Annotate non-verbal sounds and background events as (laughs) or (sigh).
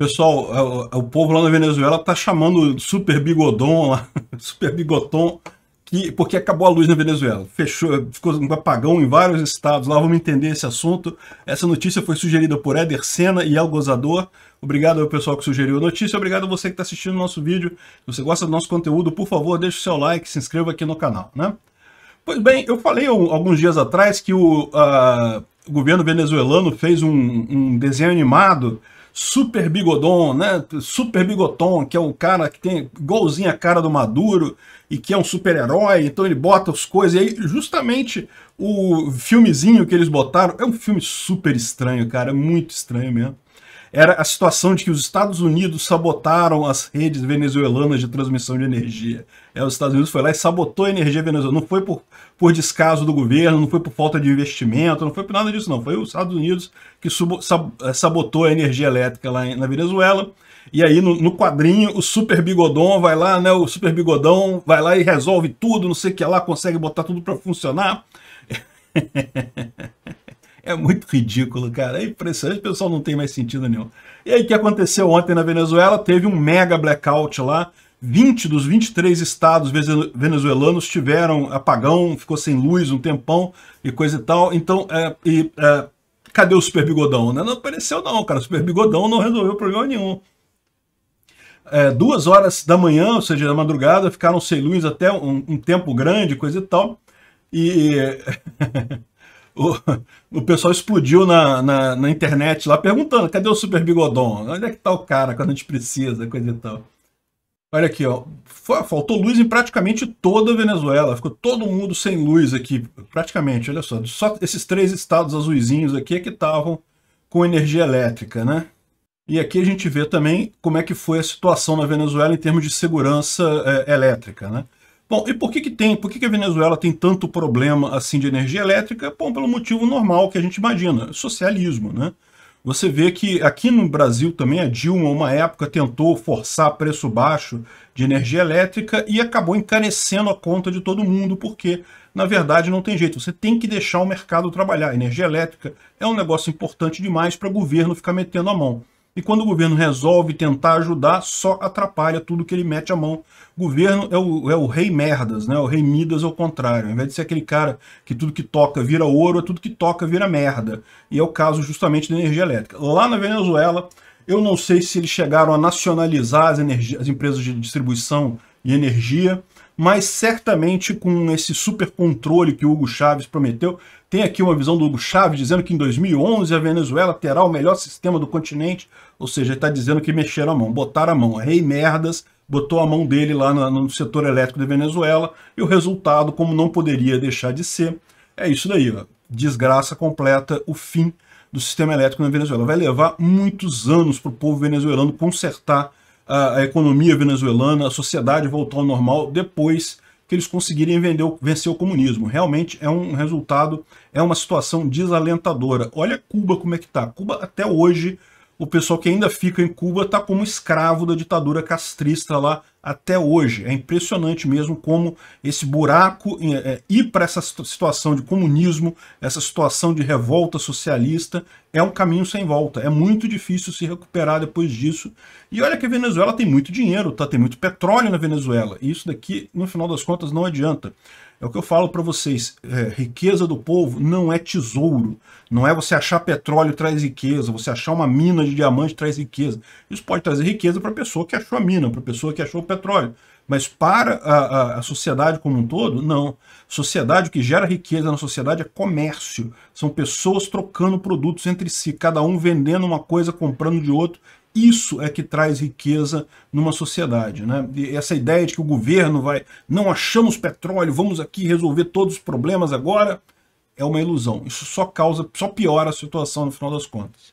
Pessoal, é é o, povo lá na Venezuela tá chamando super bigodon lá, (laughs) super bigotom, que, porque acabou a luz na Venezuela. Fechou, ficou um apagão em vários estados lá, vamos entender esse assunto. Essa notícia foi sugerida por Éder Senna e El Gozador. Obrigado ao pessoal que sugeriu a notícia, obrigado a você que está assistindo o nosso vídeo. Se você gosta do nosso conteúdo, por favor, deixe o seu like, se inscreva aqui no canal, né? Pois bem, eu falei alguns dias atrás que o, uh, governo venezuelano fez um, um desenho animado super bigodon, né? Super bigoton, que é um cara que tem igualzinho a cara do Maduro e que é um super-herói, então ele bota as coisas. E aí, justamente, o filmezinho que eles botaram é um filme super estranho, cara, é muito estranho mesmo era a situação de que os Estados Unidos sabotaram as redes venezuelanas de transmissão de energia. É, os Estados Unidos foi lá e sabotou a energia venezuelana. Não foi por, por descaso do governo, não foi por falta de investimento, não foi por nada disso, não. Foi os Estados Unidos que sub, sab, eh, sabotou a energia elétrica lá na Venezuela. E aí, no, no, quadrinho, o Super Bigodão vai lá, né? O Super Bigodão vai lá e resolve tudo, não sei o que lá, consegue botar tudo para funcionar. (laughs) É muito ridículo, cara. É impressionante, o pessoal não tem mais sentido nenhum. E aí, o que aconteceu ontem na Venezuela? Teve um mega blackout lá. 20 dos 23 estados venezuelanos tiveram apagão, ficou sem luz um tempão e coisa e tal. Então, é, e, é, cadê o Super Bigodão? Né? Não apareceu não, cara. O Super Bigodão não resolveu problema nenhum. É, duas horas da manhã, ou seja, da madrugada, ficaram sem luz até um, um tempo grande, coisa e tal. E... (laughs) o, (laughs) o pessoal explodiu na, na, na, internet lá perguntando, cadê o Super Bigodon? Onde é que tá o cara quando a gente precisa, coisa e tal. Olha aqui, ó. faltou luz em praticamente toda a Venezuela. Ficou todo mundo sem luz aqui, praticamente. Olha só, só esses três estados azulzinhos aqui é que estavam com energia elétrica, né? E aqui a gente vê também como é que foi a situação na Venezuela em termos de segurança é, elétrica, né? Bom, e por que, que tem? Por que, que a Venezuela tem tanto problema assim de energia elétrica? Bom, pelo motivo normal que a gente imagina, socialismo, né? Você vê que aqui no Brasil também a Dilma, uma época, tentou forçar preço baixo de energia elétrica e acabou encarecendo a conta de todo mundo, porque, na verdade, não tem jeito. Você tem que deixar o mercado trabalhar. A energia elétrica é um negócio importante demais para o governo ficar metendo a mão. E quando o governo resolve tentar ajudar, só atrapalha tudo que ele mete a mão. O governo é o, é o rei merdas, né? o rei Midas ao é contrário. Ao invés de ser aquele cara que tudo que toca vira ouro, é tudo que toca vira merda. E é o caso justamente da energia elétrica. Lá na Venezuela, eu não sei se eles chegaram a nacionalizar as, as empresas de distribuição de energia, mas certamente com esse super controle que o Hugo Chávez prometeu. Tem aqui uma visão do Hugo Chávez dizendo que em 2011 a Venezuela terá o melhor sistema do continente, ou seja, está dizendo que mexeram a mão, botaram a mão. É rei Merdas botou a mão dele lá no, no setor elétrico da Venezuela e o resultado, como não poderia deixar de ser, é isso daí, ó. desgraça completa, o fim do sistema elétrico na Venezuela. Vai levar muitos anos para o povo venezuelano consertar a, a economia venezuelana, a sociedade voltou ao normal depois que eles conseguirem vender, vencer o comunismo. Realmente é um resultado, é uma situação desalentadora. Olha Cuba como é que está Cuba até hoje, o pessoal que ainda fica em Cuba está como escravo da ditadura castrista lá até hoje. É impressionante mesmo como esse buraco é, é, ir para essa situação de comunismo, essa situação de revolta socialista, é um caminho sem volta. É muito difícil se recuperar depois disso. E olha que a Venezuela tem muito dinheiro, tá? tem muito petróleo na Venezuela. E isso daqui, no final das contas, não adianta. É o que eu falo para vocês, é, riqueza do povo não é tesouro, não é você achar petróleo traz riqueza, você achar uma mina de diamante traz riqueza. Isso pode trazer riqueza para a pessoa que achou a mina, para a pessoa que achou petróleo. Mas para a, a, a, sociedade como um todo, não. Sociedade, o que gera riqueza na sociedade é comércio. São pessoas trocando produtos entre si, cada um vendendo uma coisa, comprando de outro. Isso é que traz riqueza numa sociedade. Né? E essa ideia de que o governo vai, não achamos petróleo, vamos aqui resolver todos os problemas agora, é uma ilusão. Isso só causa, só piora a situação no final das contas.